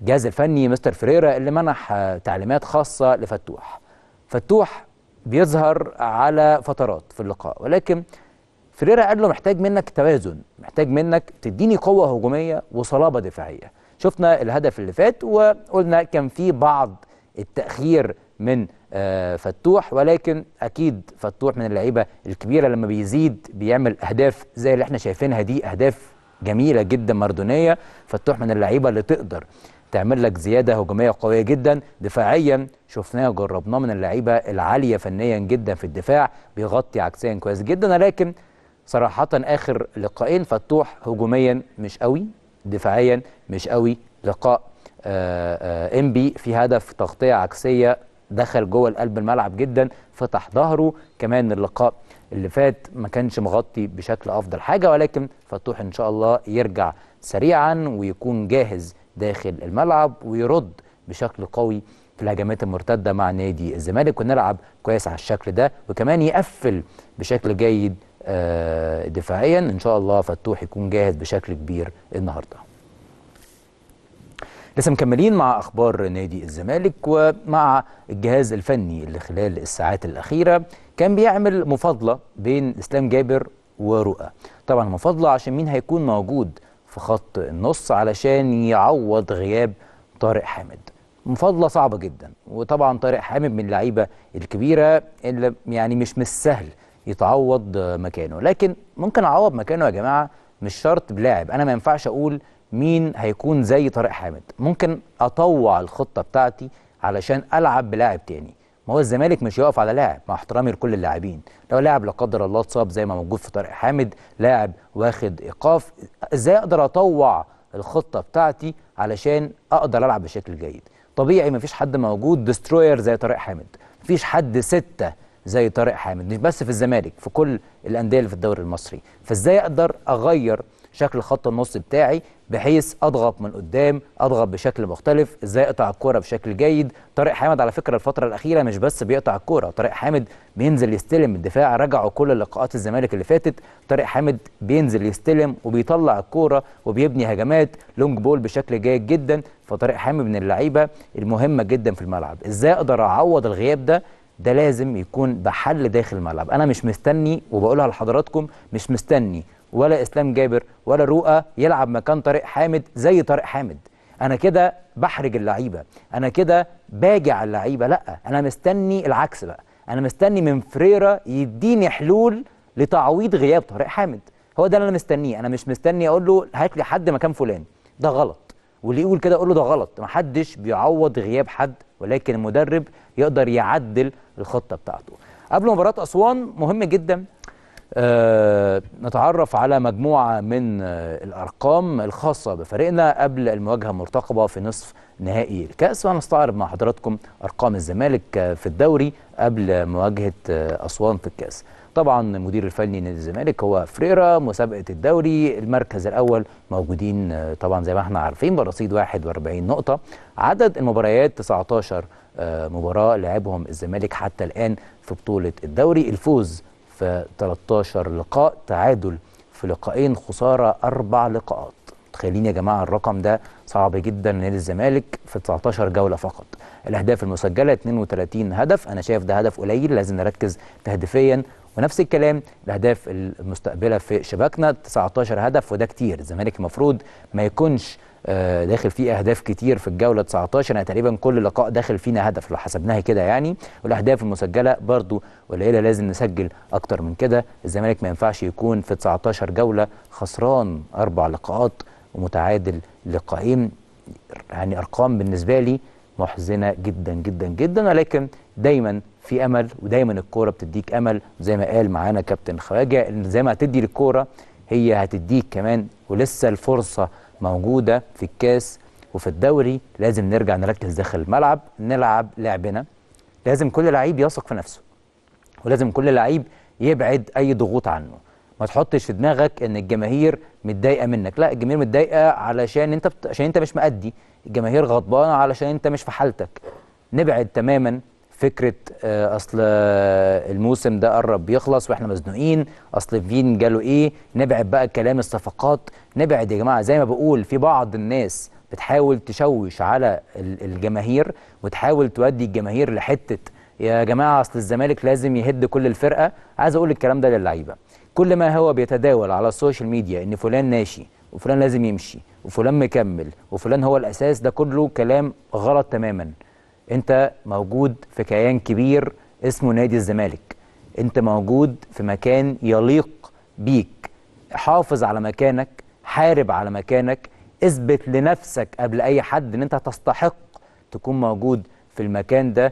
الجهاز الفني مستر فريرا اللي منح تعليمات خاصة لفتوح فتوح بيظهر على فترات في اللقاء ولكن فريرا قال له محتاج منك توازن محتاج منك تديني قوة هجومية وصلابة دفاعية شفنا الهدف اللي فات وقلنا كان في بعض التأخير من آه، فتوح ولكن اكيد فتوح من اللعيبه الكبيره لما بيزيد بيعمل اهداف زي اللي احنا شايفينها دي اهداف جميله جدا مردونيه فتوح من اللعيبه اللي تقدر تعمل لك زياده هجوميه قويه جدا دفاعيا شفناه جربناه من اللعيبه العاليه فنيا جدا في الدفاع بيغطي عكسيا كويس جدا لكن صراحه اخر لقاءين فتوح هجوميا مش قوي دفاعيا مش قوي لقاء آه، آه، انبي في هدف تغطيه عكسيه دخل جوه القلب الملعب جدا فتح ظهره كمان اللقاء اللي فات ما كانش مغطي بشكل افضل حاجه ولكن فتوح ان شاء الله يرجع سريعا ويكون جاهز داخل الملعب ويرد بشكل قوي في الهجمات المرتده مع نادي الزمالك ونلعب كويس على الشكل ده وكمان يقفل بشكل جيد آه، دفاعيا ان شاء الله فتوح يكون جاهز بشكل كبير النهارده لسه مكملين مع اخبار نادي الزمالك ومع الجهاز الفني اللي خلال الساعات الاخيره كان بيعمل مفاضله بين اسلام جابر ورؤى طبعا مفاضله عشان مين هيكون موجود في خط النص علشان يعوض غياب طارق حامد مفاضله صعبه جدا وطبعا طارق حامد من اللعيبه الكبيره اللي يعني مش مش سهل يتعوض مكانه لكن ممكن اعوض مكانه يا جماعه مش شرط بلاعب انا ما ينفعش اقول مين هيكون زي طارق حامد ممكن اطوع الخطه بتاعتي علشان العب بلاعب تاني ما هو الزمالك مش يقف على لاعب مع احترامي لكل اللاعبين لو لاعب لا قدر الله اتصاب زي ما موجود في طارق حامد لاعب واخد ايقاف ازاي اقدر اطوع الخطه بتاعتي علشان اقدر العب بشكل جيد طبيعي مفيش حد موجود دستروير زي طارق حامد مفيش حد سته زي طارق حامد مش بس في الزمالك في كل الانديه اللي في الدوري المصري فازاي اقدر اغير شكل خط النص بتاعي بحيث اضغط من قدام اضغط بشكل مختلف ازاي اقطع الكوره بشكل جيد طارق حامد على فكره الفتره الاخيره مش بس بيقطع الكوره طارق حامد بينزل يستلم الدفاع رجعوا كل لقاءات الزمالك اللي فاتت طارق حامد بينزل يستلم وبيطلع الكوره وبيبني هجمات لونج بول بشكل جيد جدا فطارق حامد من اللعيبه المهمه جدا في الملعب ازاي اقدر اعوض الغياب ده ده لازم يكون بحل داخل الملعب انا مش مستني وبقولها لحضراتكم مش مستني ولا اسلام جابر ولا رؤى يلعب مكان طارق حامد زي طارق حامد انا كده بحرج اللعيبه انا كده باجع اللعيبه لا انا مستني العكس بقى انا مستني من فريرا يديني حلول لتعويض غياب طارق حامد هو ده اللي انا مستنيه انا مش مستني اقول له هات لي حد مكان فلان ده غلط واللي يقول كده اقول له ده غلط محدش بيعوض غياب حد ولكن المدرب يقدر يعدل الخطه بتاعته قبل مباراه اسوان مهم جدا آه، نتعرف على مجموعة من آه، الأرقام الخاصة بفريقنا قبل المواجهة المرتقبة في نصف نهائي الكأس وهنستعرض مع حضراتكم أرقام الزمالك آه، في الدوري قبل مواجهة أسوان في الكأس طبعا المدير الفني نادي الزمالك هو فريرا مسابقه الدوري المركز الاول موجودين طبعا زي ما احنا عارفين برصيد 41 نقطه عدد المباريات 19 مباراه لعبهم الزمالك حتى الان في بطوله الدوري الفوز في 13 لقاء تعادل في لقائين خساره اربع لقاءات متخيلين يا جماعه الرقم ده صعب جدا لنادي الزمالك في 19 جوله فقط الاهداف المسجله 32 هدف انا شايف ده هدف قليل لازم نركز تهديفيا ونفس الكلام الاهداف المستقبله في شباكنا 19 هدف وده كتير الزمالك المفروض ما يكونش آه، داخل فيه اهداف كتير في الجوله 19 يعني تقريبا كل لقاء داخل فينا هدف لو حسبناها كده يعني والاهداف المسجله برضو قليله لازم نسجل اكتر من كده الزمالك ما ينفعش يكون في 19 جوله خسران اربع لقاءات ومتعادل لقائين يعني ارقام بالنسبه لي محزنه جدا جدا جدا ولكن دايما في امل ودايما الكوره بتديك امل زي ما قال معانا كابتن خواجه ان زي ما هتدي للكوره هي هتديك كمان ولسه الفرصه موجوده في الكاس وفي الدوري لازم نرجع نركز داخل الملعب نلعب لعبنا لازم كل لعيب يثق في نفسه ولازم كل لعيب يبعد اي ضغوط عنه ما تحطش في دماغك ان الجماهير متضايقه منك لا الجماهير متضايقه علشان انت بت... عشان انت مش مأدي الجماهير غضبانه علشان انت مش في حالتك نبعد تماما فكره آه، اصل الموسم ده قرب يخلص واحنا مزنوقين اصل فين جاله ايه نبعد بقى كلام الصفقات نبعد يا جماعه زي ما بقول في بعض الناس بتحاول تشوش على الجماهير وتحاول تودي الجماهير لحته يا جماعه اصل الزمالك لازم يهد كل الفرقه عايز اقول الكلام ده للعيبه كل ما هو بيتداول على السوشيال ميديا ان فلان ناشي وفلان لازم يمشي وفلان مكمل وفلان هو الاساس ده كله كلام غلط تماما انت موجود في كيان كبير اسمه نادي الزمالك انت موجود في مكان يليق بيك حافظ على مكانك حارب على مكانك اثبت لنفسك قبل اي حد ان انت تستحق تكون موجود في المكان ده